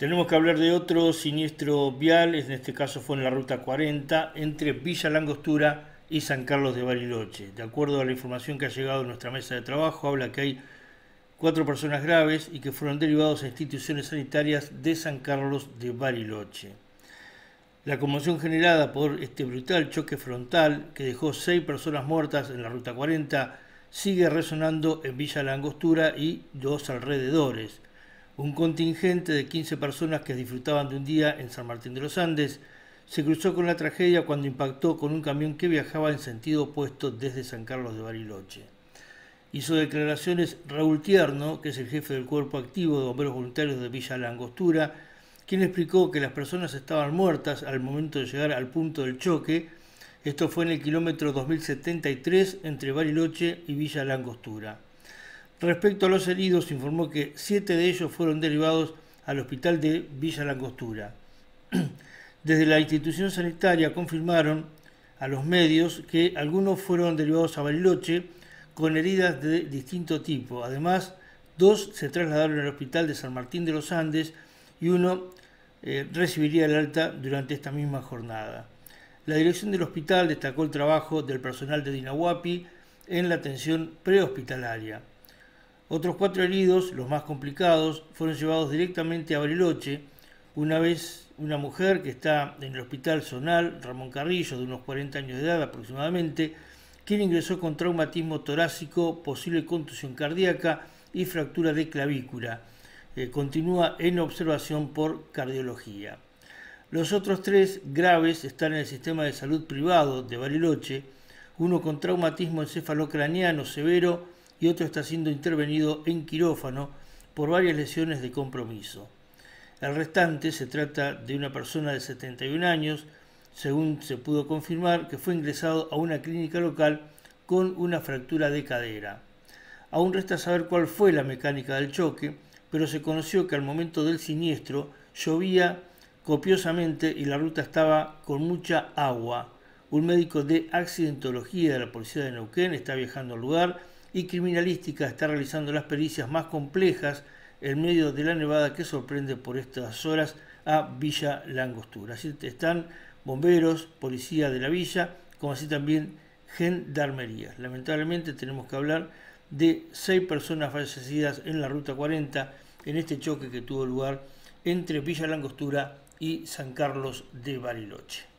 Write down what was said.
Tenemos que hablar de otro siniestro vial, en este caso fue en la ruta 40, entre Villa Langostura y San Carlos de Bariloche. De acuerdo a la información que ha llegado a nuestra mesa de trabajo, habla que hay cuatro personas graves y que fueron derivados a instituciones sanitarias de San Carlos de Bariloche. La conmoción generada por este brutal choque frontal que dejó seis personas muertas en la Ruta 40 sigue resonando en Villa Langostura y dos alrededores. Un contingente de 15 personas que disfrutaban de un día en San Martín de los Andes se cruzó con la tragedia cuando impactó con un camión que viajaba en sentido opuesto desde San Carlos de Bariloche. Hizo declaraciones Raúl Tierno, que es el jefe del cuerpo activo de bomberos voluntarios de Villa Langostura, quien explicó que las personas estaban muertas al momento de llegar al punto del choque. Esto fue en el kilómetro 2073 entre Bariloche y Villa Langostura. Respecto a los heridos, informó que siete de ellos fueron derivados al hospital de Villa Langostura. Desde la institución sanitaria confirmaron a los medios que algunos fueron derivados a Bariloche con heridas de distinto tipo. Además, dos se trasladaron al hospital de San Martín de los Andes y uno eh, recibiría el alta durante esta misma jornada. La dirección del hospital destacó el trabajo del personal de Dinahuapi en la atención prehospitalaria. Otros cuatro heridos, los más complicados, fueron llevados directamente a Bariloche. Una vez una mujer que está en el hospital zonal, Ramón Carrillo, de unos 40 años de edad aproximadamente, quien ingresó con traumatismo torácico, posible contusión cardíaca y fractura de clavícula. Eh, continúa en observación por cardiología. Los otros tres graves están en el sistema de salud privado de Bariloche, uno con traumatismo encefalocraniano severo, y otro está siendo intervenido en quirófano por varias lesiones de compromiso. El restante se trata de una persona de 71 años, según se pudo confirmar, que fue ingresado a una clínica local con una fractura de cadera. Aún resta saber cuál fue la mecánica del choque, pero se conoció que al momento del siniestro llovía copiosamente y la ruta estaba con mucha agua. Un médico de accidentología de la policía de Neuquén está viajando al lugar y criminalística está realizando las pericias más complejas en medio de la nevada que sorprende por estas horas a Villa Langostura. Así están bomberos, policía de la villa, como así también gendarmería. Lamentablemente tenemos que hablar de seis personas fallecidas en la Ruta 40 en este choque que tuvo lugar entre Villa Langostura y San Carlos de Bariloche.